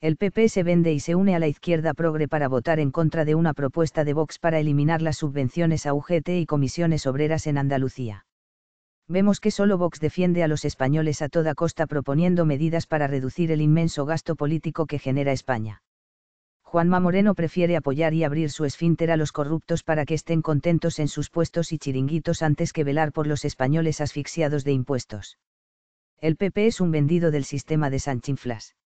el PP se vende y se une a la izquierda progre para votar en contra de una propuesta de Vox para eliminar las subvenciones a UGT y comisiones obreras en Andalucía. Vemos que solo Vox defiende a los españoles a toda costa proponiendo medidas para reducir el inmenso gasto político que genera España. Juanma Moreno prefiere apoyar y abrir su esfínter a los corruptos para que estén contentos en sus puestos y chiringuitos antes que velar por los españoles asfixiados de impuestos. El PP es un vendido del sistema de Sanchinflas.